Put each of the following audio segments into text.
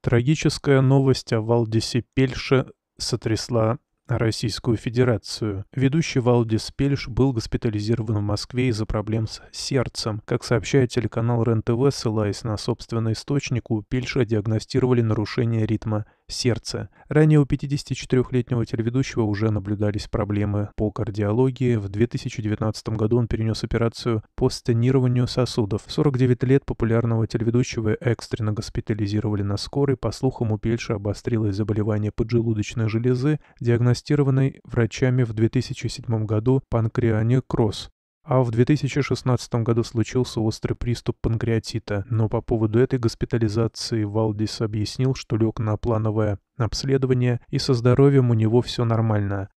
Трагическая новость о Валдисе Пельше сотрясла Российскую Федерацию. Ведущий Валдис Пельш был госпитализирован в Москве из-за проблем с сердцем. Как сообщает телеканал РЕН-ТВ, ссылаясь на собственный источник, у Пельша диагностировали нарушение ритма сердца. Ранее у 54-летнего телеведущего уже наблюдались проблемы по кардиологии. В 2019 году он перенес операцию по стенированию сосудов. 49 лет популярного телеведущего экстренно госпитализировали на скорой. По слухам, у Пельша обострилось заболевание поджелудочной железы, диагностированной врачами в 2007 году панкреонекроз. А в 2016 году случился острый приступ панкреатита, но по поводу этой госпитализации Валдис объяснил, что лег на плановое обследование и со здоровьем у него все нормально.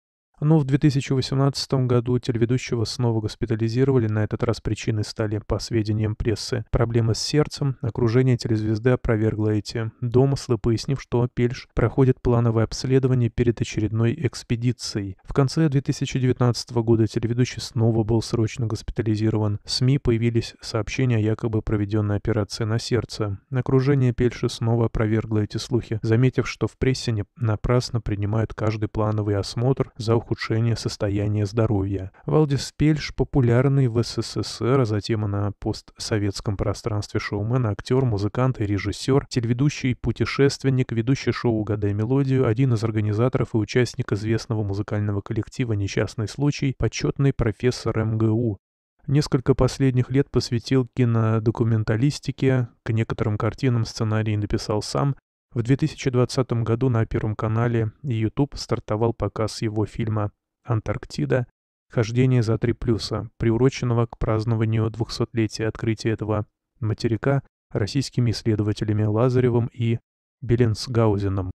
Но ну, в 2018 году телеведущего снова госпитализировали, на этот раз причиной стали, по сведениям прессы, проблемы с сердцем, окружение телезвезды опровергло эти домыслы, пояснив, что Пельш проходит плановое обследование перед очередной экспедицией. В конце 2019 года телеведущий снова был срочно госпитализирован. В СМИ появились сообщения о якобы проведенной операции на сердце. Окружение Пельши снова опровергло эти слухи, заметив, что в прессе напрасно принимают каждый плановый осмотр за ухо ухудшения состояния здоровья. Валдис Пельш, популярный в СССР, а затем и на постсоветском пространстве шоумен, актер, музыкант и режиссер, телеведущий, путешественник, ведущий шоу «Угадай мелодию», один из организаторов и участник известного музыкального коллектива «Несчастный случай», почетный профессор МГУ. Несколько последних лет посвятил кинодокументалистике, к некоторым картинам сценарий написал сам, в 2020 году на Первом канале и YouTube стартовал показ его фильма «Антарктида. Хождение за три плюса», приуроченного к празднованию 200-летия открытия этого материка российскими исследователями Лазаревым и Беленсгаузеном.